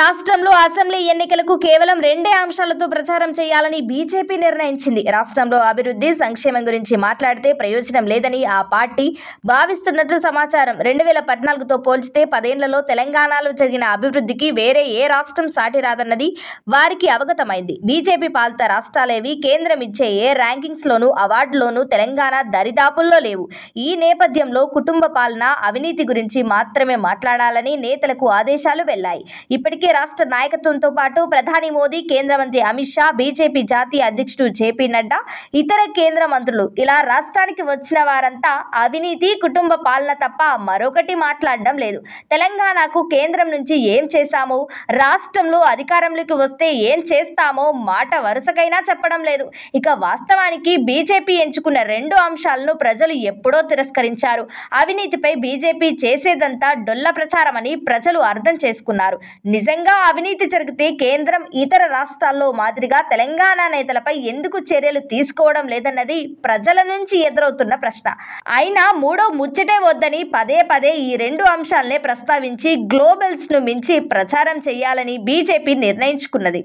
రాష్ట్రంలో అసెంబ్లీ ఎన్నికలకు కేవలం రెండే అంశాలతో ప్రచారం చేయాలని బీజేపీ నిర్ణయించింది రాష్ట్రంలో అభివృద్ధి సంక్షేమం గురించి మాట్లాడితే ప్రయోజనం లేదని ఆ పార్టీ భావిస్తున్నట్లు సమాచారం రెండు వేల పద్నాలుగుతో పోల్చితే పదేళ్లలో తెలంగాణలో జరిగిన అభివృద్ధికి వేరే ఏ రాష్ట్రం సాటి రాదన్నది వారికి అవగతమైంది బీజేపీ పాలిత రాష్ట్రాలేవి కేంద్రం ఇచ్చే ఏ ర్యాంకింగ్స్లోనూ అవార్డులోనూ తెలంగాణ దరిదాపుల్లో లేవు ఈ నేపథ్యంలో కుటుంబ పాలన అవినీతి గురించి మాత్రమే మాట్లాడాలని నేతలకు ఆదేశాలు వెళ్లాయి ఇప్పటికే ఎన్డీఏ రాష్ట్ర నాయకత్వంతో పాటు ప్రధాని మోదీ కేంద్ర మంత్రి అమిత్ షా బీజేపీ జాతీయ అధ్యక్షుడు జేపీ నడ్డా ఇతర కేంద్ర మంత్రులు ఇలా రాష్ట్రానికి వచ్చిన వారంతా అవినీతి కుటుంబ పాలన తప్ప మరొకటి మాట్లాడడం లేదు తెలంగాణకు కేంద్రం నుంచి ఏం చేశామో రాష్ట్రంలో అధికారంలోకి వస్తే ఏం చేస్తామో మాట వరుసకైనా చెప్పడం లేదు ఇక వాస్తవానికి బీజేపీ ఎంచుకున్న రెండు అంశాలను ప్రజలు ఎప్పుడో తిరస్కరించారు అవినీతిపై బీజేపీ చేసేదంతా డొల్ల ప్రచారమని ప్రజలు అర్థం చేసుకున్నారు నిజంగా నిజంగా అవినీతి జరిగితే కేంద్రం ఇతర రాష్ట్రాల్లో మాదిరిగా తెలంగాణ నేతలపై ఎందుకు చర్యలు తీసుకోవడం లేదన్నది ప్రజల నుంచి ఎదురవుతున్న ప్రశ్న అయినా మూడో ముచ్చటే వద్దని పదే పదే ఈ రెండు అంశాలనే ప్రస్తావించి గ్లోబల్స్ను మించి ప్రచారం చేయాలని బీజేపీ నిర్ణయించుకున్నది